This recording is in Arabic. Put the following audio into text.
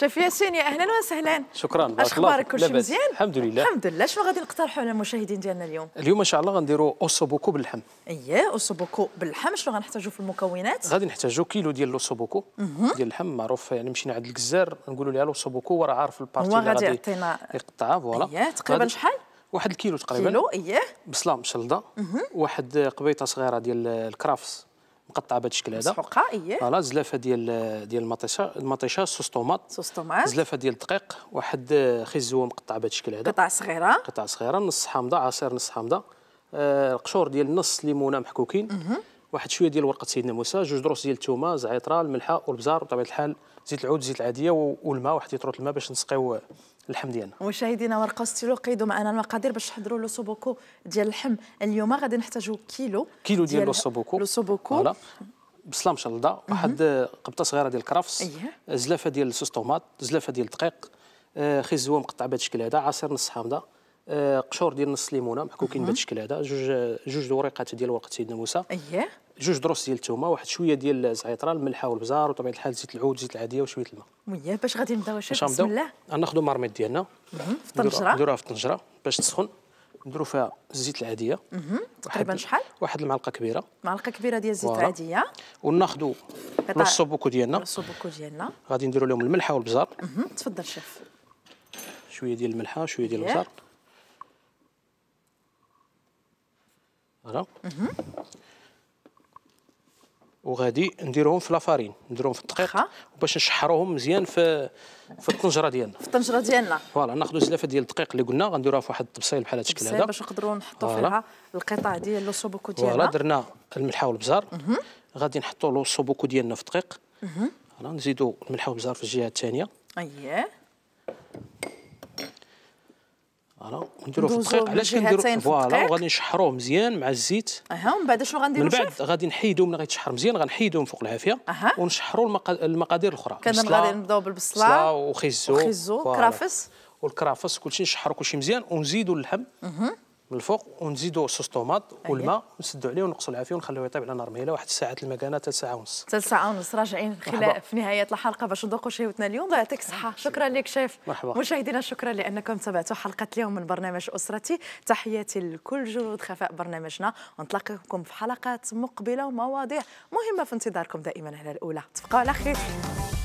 شوف ياسين يا اهلا وسهلا شكرا بارك اخبارك شيء مزيان الحمد لله الحمد لله شنو غادي نقترحوا على المشاهدين ديالنا اليوم اليوم ان شاء الله غنديروا اوسوبوكو باللحم اييه اوسوبوكو باللحم شنو غنحتاجوا في المكونات غادي نحتاجوا كيلو ديال الاوسوبوكو ديال اللحم معروف يعني مشينا عند الجزار نقولوا لها الاوسوبوكو وراه عارف البارتي اللي غادي يعطينا يقطعها فوالا اييه تقريبا شحال واحد الكيلو تقريبا كيلو اييه بصله مشلده واحد قبيطه صغيره ديال الكرافس مقطعه بهذا الشكل هذا مسحوقه إيه. فوالا زلافه ديال ديال المطيشه المطيشه صوص طوماط صوص طوماط زلافه ديال الدقيق واحد خزوه مقطعه بهذا الشكل هذا قطع صغيره قطع صغيره نص حامضه عصير نص حامضه آه ديال نص ليمونه محكوكين واحد شويه ديال ورقه سيدنا موسى جوج دروس ديال الثومه زعيطره الملحه والبزار بطبيعه الحال زيت العود زيت العاديه والماء واحد يطرط الماء باش نسقيو اللحم ديالنا مشاهدينا ورقصتيلو قيدوا معنا المقادير باش تحضروا لو سوبوكو ديال اللحم اليوم غادي نحتاجوا كيلو كيلو ديال لو سوبوكو لو سوبوكو بصله مشلضه واحد قبطه صغيره ديال الكرفس أيه. زلافه ديال صوص طوماط زلافه ديال الدقيق آه، خزوه مقطع بهذا الشكل هذا عصير نص حامضه آه، قشور ديال نص ليمونه محكوكين بهذا الشكل هذا جوج جوج ورقات ديال ورقه سيدنا موسى اييه جوج دروس ديال التومه واحد شويه ديال الزعترال الملحه والبزار وطبيعه الحال زيت العود زيت العاديه وشويه الماء وياه باش غادي نبداو شي بسم الله ناخذوا المرميط ديالنا في الطنجره نديروها في الطنجره باش تسخن نديرو فيها الزيت العاديه تقريبا شحال واحد المعلقه كبيره معلقه كبيره ديال الزيت العاديه وناخذوا نص بوكو ديالنا نص بوكو ديالنا غادي نديرو لهم الملحه والبزار تفضل شيف شويه ديال الملحه شويه ديال البزار هنا وغادي نديروهم في لافارين نديروهم في الدقيق باش نشحروهم مزيان في في الطنجره ديالنا في الطنجره ديالنا فوالا ناخذوا زلافه ديال الدقيق اللي قلنا غنديروها في واحد الطبسيل بحال هذا الشكل هذا باش نقدروا نحطوا فيها القطع ديال لو سوبوكو ديالنا فوالا درنا الملح والبزار غادي نحطوا لو سوبوكو ديالنا في الدقيق فوالا نزيدوا الملح والبزار في الجهه الثانيه اييه ونديروه في الدقيق علاش كنديروا فوالا وغادي نشحروه مزيان مع الزيت اها ومن بعد شنو غنديرو من بعد غادي نحيدو من غيتشحر مزيان غنحيدو من فوق العافيه أه. ونشحروا المقادير الاخرى كان غادي نبداو بالبصله وخيزو وخيزو كرافس والكرافس كلشي نشحروا كلشي مزيان ونزيدوا اللحم أه. من الفوق ونزيدوا صوص طوماط طيب. والماء نسدوا عليه ونقصوا العافيه ونخلوه يطيب على نار مهيله واحد الساعه المكانه حتى ساعه ونص حتى ساعه ونص راجعين خلال في نهايه الحلقه باش نذوقوا شهيتنا اليوم الله يعطيك الصحه شكرا لك شيف مرحبا مشاهدينا شكرا لانكم تابعتوا حلقه اليوم من برنامج اسرتي تحياتي لكل جهود خفاء برنامجنا ونتلاقاكم في حلقات مقبله ومواضيع مهمه في انتظاركم دائما على الاولى تبقوا على خير